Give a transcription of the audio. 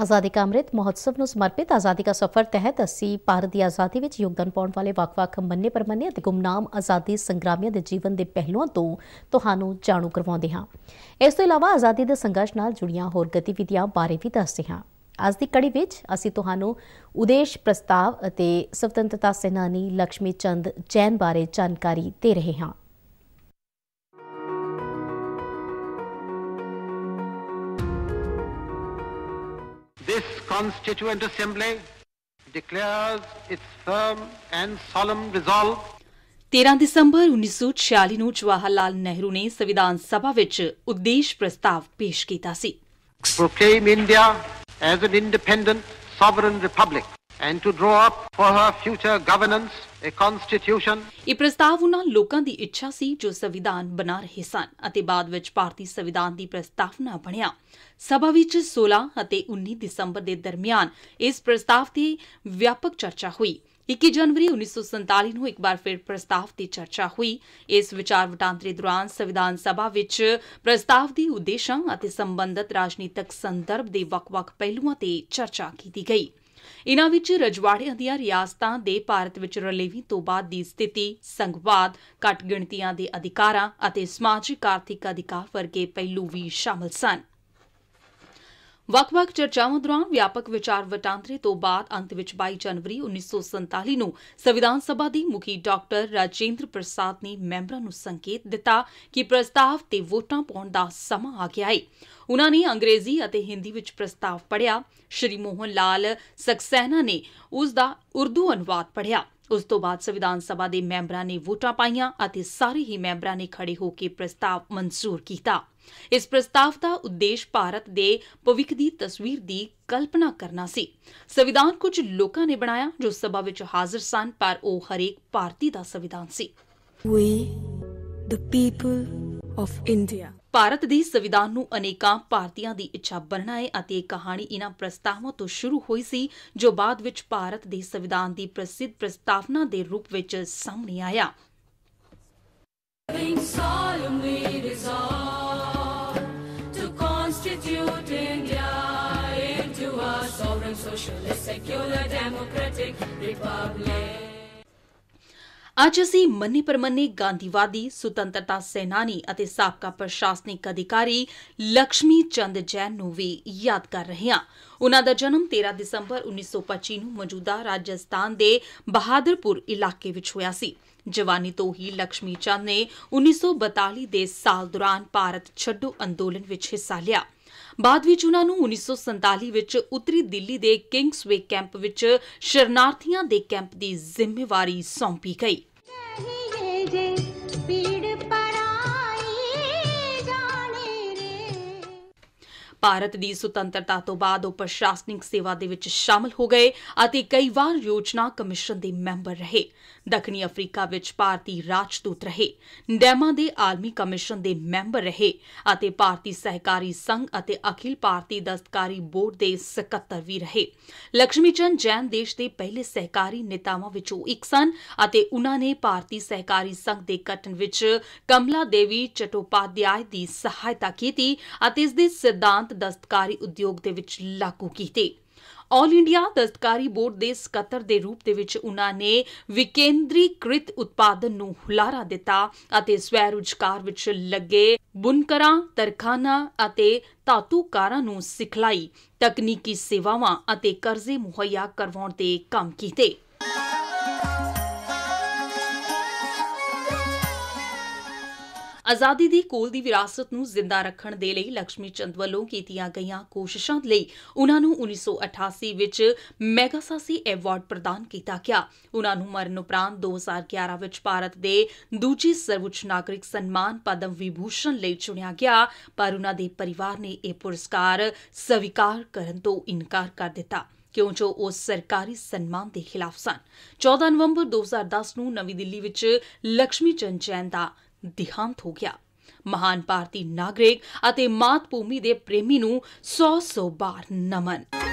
ਆਜ਼ਾਦੀ ਕਾ ਅੰਮ੍ਰਿਤ ਮਹੋਤਸਵ ਨੂੰ ਸਮਰਪਿਤ ਆਜ਼ਾਦੀ ਕਾ ਸਫ਼ਰ ਤਹਿਤ ਅਸੀਂ ਭਾਰਤ ਦੀ ਆਜ਼ਾਦੀ ਵਿੱਚ ਯੋਗਦਾਨ ਪਾਉਣ ਵਾਲੇ ਵੱਖ-ਵੱਖ ਮੰਨੇ ਪਰਮੰਨੇ ਅਤੇ ਗੁਮਨਾਮ ਆਜ਼ਾਦੀ ਸੰਗਰਾਮੀਆਂ ਦੇ ਜੀਵਨ ਦੇ ਪਹਿਲੂਆਂ ਤੋਂ ਤੁਹਾਨੂੰ ਜਾਣੂ ਕਰਵਾਉਂਦੇ ਹਾਂ ਇਸ ਤੋਂ ਇਲਾਵਾ ਆਜ਼ਾਦੀ ਦੇ ਸੰਘਰਸ਼ ਨਾਲ ਜੁੜੀਆਂ ਹੋਰ ਗਤੀਵਿਧੀਆਂ ਬਾਰੇ ਵੀ ਦੱਸਦੇ ਹਾਂ ਅੱਜ ਦੀ ਕੜੀ ਵਿੱਚ ਅਸੀਂ ਤੁਹਾਨੂੰ ਉਦੇਸ਼ ਪ੍ਰਸਤਾਵ ਅਤੇ ਸੁਤੰਤਰਤਾ ਸੈਨਾਨੀ ਲక్ష్ਮੀ ਚੰਦ ਜੈਨ ਬਾਰੇ ਜਾਣਕਾਰੀ ਦੇ ਰਹੇ ਹਾਂ this Constituent Assembly declares its firm and solemn resolve 13 ਦਸੰਬਰ 1946 ਨੂੰ ਜਵਾਹਰ ਲਾਲ ਨਹਿਰੂ ਨੇ ਸੰਵਿਧਾਨ ਸਭਾ ਵਿੱਚ ਉਦੇਸ਼ ਪ੍ਰਸਤਾਵ ਪੇਸ਼ ਕੀਤਾ ਸੀ proclaim India as an independent sovereign republic ਇਹ ਪ੍ਰਸਤਾਵ ਉਹਨਾਂ ਲੋਕਾਂ ਦੀ ਇੱਛਾ ਸੀ ਜੋ ਸੰਵਿਧਾਨ ਬਣਾ ਰਹੇ ਸਨ ਅਤੇ ਬਾਅਦ ਵਿੱਚ ਭਾਰਤੀ ਸੰਵਿਧਾਨ ਦੀ ਪ੍ਰਸਤਾਵਨਾ ਬਣਿਆ ਸਭਾ ਵਿੱਚ 16 ਅਤੇ 19 ਦਸੰਬਰ ਦੇ ਦਰਮਿਆਨ ਇਸ ਪ੍ਰਸਤਾਵ ਤੇ ਵਿਆਪਕ ਚਰਚਾ ਹੋਈ 21 ਜਨਵਰੀ 1947 ਨੂੰ ਇੱਕ ਵਾਰ ਫਿਰ ਪ੍ਰਸਤਾਵ ਤੇ ਚਰਚਾ ਹੋਈ ਇਸ ਵਿਚਾਰ ਵਟਾਂਦਰੇ ਦੌਰਾਨ ਸੰਵਿਧਾਨ ਸਭਾ ਵਿੱਚ ਪ੍ਰਸਤਾਵ ਦੀ ਉਦੇਸ਼ਾਂ ਅਤੇ ਸੰਬੰਧਿਤ ਰਾਜਨੀਤਿਕ ਸੰਦਰਭ ਦੇ ਵੱਖ-ਵੱਖ ਪਹਿਲੂਆਂ ਤੇ ਚਰਚਾ ਕੀਤੀ ਗਈ ਇਨ੍ਹਾਂ ਵਿੱਚ ਰਜਵਾੜਿਆਂ ਦੀਆਂ ਰਿਆਸਤਾਂ ਦੇ ਭਾਰਤ ਵਿੱਚ ਰਲੇਵੀ ਤੋਂ ਬਾਅਦ ਦੀ ਸਥਿਤੀ ਸੰਘਵਾਦ ਘੱਟ ਗਿਣਤੀਆਂ ਦੇ ਅਧਿਕਾਰਾਂ ਅਤੇ ਸਮਾਜਿਕ ਆਰਥਿਕ ਅਧਿਕਾਰ ਵਰਗੇ ਪਹਿਲੂ ਵੀ ਸ਼ਾਮਲ ਸਨ ਵੱਖ-ਵੱਖ ਚਰਚਾਵਾਂ ਦੌਰਾਨ ਵਿਆਪਕ ਵਿਚਾਰ ਵਟਾਂਦਰੇ ਤੋਂ ਬਾਅਦ ਅੰਤ ਵਿੱਚ 22 ਜਨਵਰੀ 1947 ਨੂੰ ਸੰਵਿਧਾਨ ਸਭਾ ਦੀ ਮੁਖੀ ਡਾਕਟਰ ਰਾਜੇਂਦਰ ਪ੍ਰਸਾਦ ਨੇ ਮੈਂਬਰਾਂ ਨੂੰ ਸੰਕੇਤ ਦਿੱਤਾ ਕਿ ਪ੍ਰਸਤਾਵ ਤੇ ਵੋਟਾਂ ਪਾਉਣ ਦਾ ਸਮਾਂ ਆ ਗਿਆ ਹੈ। ਉਹਨਾਂ ਨੇ ਅੰਗਰੇਜ਼ੀ ਅਤੇ ਹਿੰਦੀ ਵਿੱਚ ਪ੍ਰਸਤਾਵ ਪੜ੍ਹਿਆ। ਸ਼੍ਰੀ ਮੋਹਨ ਲਾਲ ਸਕਸੈਨਾ ਨੇ ਉਸ ਦਾ ਉਰਦੂ ਅਨੁਵਾਦ ਪੜ੍ਹਿਆ। ਉਸ ਤੋਂ ਬਾਅਦ ਸੰਵਿਧਾਨ ਸਭਾ ਦੇ ਮੈਂਬਰਾਂ ਨੇ ਵੋਟਾਂ ਪਾਈਆਂ ਅਤੇ ਸਾਰੇ ਹੀ ਮੈਂਬਰਾਂ ਨੇ ਖੜੇ ਹੋ ਕੇ ਪ੍ਰਸਤਾਵ ਮਨਜ਼ੂਰ ਕੀਤਾ ਇਸ ਪ੍ਰਸਤਾਵ ਦਾ ਉਦੇਸ਼ ਭਾਰਤ ਦੇ ਭਵਿੱਖ ਦੀ ਤਸਵੀਰ ਦੀ ਕਲਪਨਾ ਕਰਨਾ ਸੀ ਸੰਵਿਧਾਨ ਕੁਝ ਲੋਕਾਂ ਨੇ ਬਣਾਇਆ ਜੋ ਸਭਾ ਵਿੱਚ ਹਾਜ਼ਰ ਸਨ ਪਰ ਉਹ ਹਰੇਕ ਭਾਰਤੀ ਦਾ ਸੰਵਿਧਾਨ ਸੀ we the people of India Bharat ਦੀ ਸੰਵਿਧਾਨ ਨੂੰ ਅਨੇਕਾਂ ਭਾਰਤੀਆਂ ਦੀ ਇੱਛਾ ਬਣਨਾ ਹੈ ਅਤੇ ਇਹ ਕਹਾਣੀ ਇਹਨਾਂ ਪ੍ਰਸਤਾਵਾਂ ਤੋਂ ਸ਼ੁਰੂ ਹੋਈ ਸੀ ਜੋ ਬਾਅਦ ਵਿੱਚ ਭਾਰਤ ਦੇ ਸੰਵਿਧਾਨ ਦੀ ਪ੍ਰਸਿੱਧ ਪ੍ਰਸਤਾਵਨਾ ਦੇ ਰੂਪ ਵਿੱਚ ਸਾਹਮਣੇ ਆਇਆ republic. ਅੱਜ ਅਸੀਂ ਮੰਨੇ ਪਰਮੰਨੇ ਗਾਂਧੀਵਾਦੀ ਸੁਤੰਤਰਤਾ ਸੈਨਾਨੀ ਅਤੇ ਸਾਬਕਾ ਪ੍ਰਸ਼ਾਸਨਿਕ ਅਧਿਕਾਰੀ ਲక్ష్ਮੀ ਚੰਦ ਜੈਨ ਨੂੰ ਵੀ ਯਾਦ ਕਰ ਰਹੇ ਹਾਂ ਉਹਨਾਂ ਦਾ ਜਨਮ 13 ਦਸੰਬਰ 1925 ਨੂੰ ਮੌਜੂਦਾ ਰਾਜਸਥਾਨ ਦੇ ਬਹਾਦਰਪੁਰ ਇਲਾਕੇ ਵਿੱਚ ਹੋਇਆ ਸੀ ਜਵਾਨੀ ਤੋਂ ਹੀ ਲక్ష్ਮੀ ਚੰਦ ਨੇ 1942 ਦੇ ਸਾਲ ਦੌਰਾਨ ਭਾਰਤ ਛੱਡੋ ਅੰਦੋਲਨ ਵਿੱਚ ਹਿੱਸਾ ਲਿਆ ਬਾਅਦ ਵਿੱਚ ਉਹਨਾਂ ਨੂੰ 1947 ਵਿੱਚ ਉੱਤਰੀ ਦਿੱਲੀ ਦੇ ਕਿੰਗਸਵੇ ਕੈਂਪ ਵਿੱਚ ਸ਼ਰਨਾਰਥੀਆਂ ਦੇ ਕੈਂਪ ਦੀ ਜ਼ਿੰਮੇਵਾਰੀ ਸੌਂਪੀ ਗਈ ਭਾਰਤ ਦੀ ਸੁਤੰਤਰਤਾ ਤੋਂ ਬਾਅਦ ਉਹ ਪ੍ਰਸ਼ਾਸਨਿਕ ਸੇਵਾ ਦੇ ਵਿੱਚ ਸ਼ਾਮਲ ਹੋ ਗਏ ਅਤੇ ਕਈ ਵਾਰ ਯੋਜਨਾ ਕਮਿਸ਼ਨ ਦੇ ਮੈਂਬਰ ਰਹੇ ਦੱਖਣੀ ਅਫਰੀਕਾ ਵਿੱਚ ਭਾਰਤੀ ਰਾਜਦੂਤ ਰਹੇ ਡੈਮਾ ਦੇ ਆਲਮੀ ਕਮਿਸ਼ਨ ਦੇ ਮੈਂਬਰ ਰਹੇ ਅਤੇ ਭਾਰਤੀ ਸਹਿਕਾਰੀ ਸੰਘ ਅਤੇ ਅਖਿਲ ਭਾਰਤੀ ਦਸਤਕਾਰੀ ਬੋਰਡ ਦੇ ਸਕੱਤਰ ਵੀ ਰਹੇ ਲక్ష్ਮੀ ਚੰਦ ਜੈਨ ਦੇਸ਼ ਦੇ ਪਹਿਲੇ ਸਹਿਕਾਰੀ ਨੇਤਾਵਾਂ ਵਿੱਚੋਂ ਇੱਕ ਸਨ ਅਤੇ ਉਹਨਾਂ ਨੇ ਭਾਰਤੀ ਸਹਿਕਾਰੀ ਸੰਘ ਦੇ ਗਠਨ ਵਿੱਚ ਕਮਲਾ ਦੇਵੀ ਚਟੋਪਾਧਿਆਏ ਦੀ ਸਹਾਇਤਾ ਕੀਤੀ ਅਤੇ ਇਸ ਦੇ ਸਿਧਾਂਤ ਸਿਧਾਂਤ ਦਸਤਕਾਰੀ ਉਦਯੋਗ ਦੇ ਵਿੱਚ ਲਾਗੂ ਕੀਤੇ ਆਲ ਇੰਡੀਆ ਦਸਤਕਾਰੀ ਬੋਰਡ ਦੇ ਸਕੱਤਰ ਦੇ ਰੂਪ ਦੇ ਵਿੱਚ ਉਹਨਾਂ ਨੇ ਵਿਕੇਂਦਰੀਕ੍ਰਿਤ ਉਤਪਾਦਨ ਨੂੰ ਹੁਲਾਰਾ ਦਿੱਤਾ ਅਤੇ ਸਵੈ ਰੁਜ਼ਗਾਰ ਵਿੱਚ ਲੱਗੇ ਬੁਨਕਰਾਂ, ਤਰਖਾਨਾ ਅਤੇ ਧਾਤੂਕਾਰਾਂ ਨੂੰ ਸਿਖਲਾਈ, ਤਕਨੀਕੀ ਸੇਵਾਵਾਂ ਅਤੇ ਕਰਜ਼ੇ ਮੁਹੱਈਆ ਕਰਵਾਉਣ ਦੇ ਕੰਮ ਕੀਤੇ। ਆਜ਼ਾਦੀ ਦੀ ਕੋਲ ਦੀ ਵਿਰਾਸਤ ਨੂੰ ਜ਼ਿੰਦਾ ਰੱਖਣ ਦੇ ਲਈ ਲక్ష్ਮੀ ਚੰਦ ਵੱਲੋਂ ਕੀਤੀਆਂ ਗਈਆਂ ਕੋਸ਼ਿਸ਼ਾਂ ਲਈ ਉਹਨਾਂ ਨੂੰ 1988 ਵਿੱਚ ਮੈਗਾਸਾਸੀ ਐਵਾਰਡ ਪ੍ਰਦਾਨ ਕੀਤਾ ਗਿਆ ਉਹਨਾਂ ਨੂੰ ਮਰਨ ਉਪਰੰਤ 2011 ਵਿੱਚ ਭਾਰਤ ਦੇ ਦੂਜੇ ਸਰਵਉੱਚ ਨਾਗਰਿਕ ਸਨਮਾਨ ਪਦਮ ਵਿਭੂਸ਼ਣ ਲਈ ਚੁਣਿਆ ਗਿਆ ਪਰ ਉਹਨਾਂ ਦੇ ਪਰਿਵਾਰ ਨੇ ਇਹ ਪੁਰਸਕਾਰ ਸਵੀਕਾਰ ਕਰਨ ਤੋਂ ਇਨਕਾਰ ਕਰ ਦਿੱਤਾ ਕਿਉਂ ਜੋ ਉਹ ਸਰਕਾਰੀ ਸਨਮਾਨ ਦੇ ਖਿਲਾਫ ਸਨ 14 ਨਵੰਬਰ 2010 ਨੂੰ ਨਵੀਂ ਦਿੱਲੀ ਵਿੱਚ ਲక్ష్ਮੀ ਚੰਦ ਜੈਨ ਦਾ ਦਿਹਾਂਤ ਹੋ ਗਿਆ ਮਹਾਨ ਭਾਰਤੀ ਨਾਗਰਿਕ ਅਤੇ ਮਾਤ ਭੂਮੀ ਦੇ ਪ੍ਰੇਮੀ ਨੂੰ 100 100 ਬਾਰ ਨਮਨ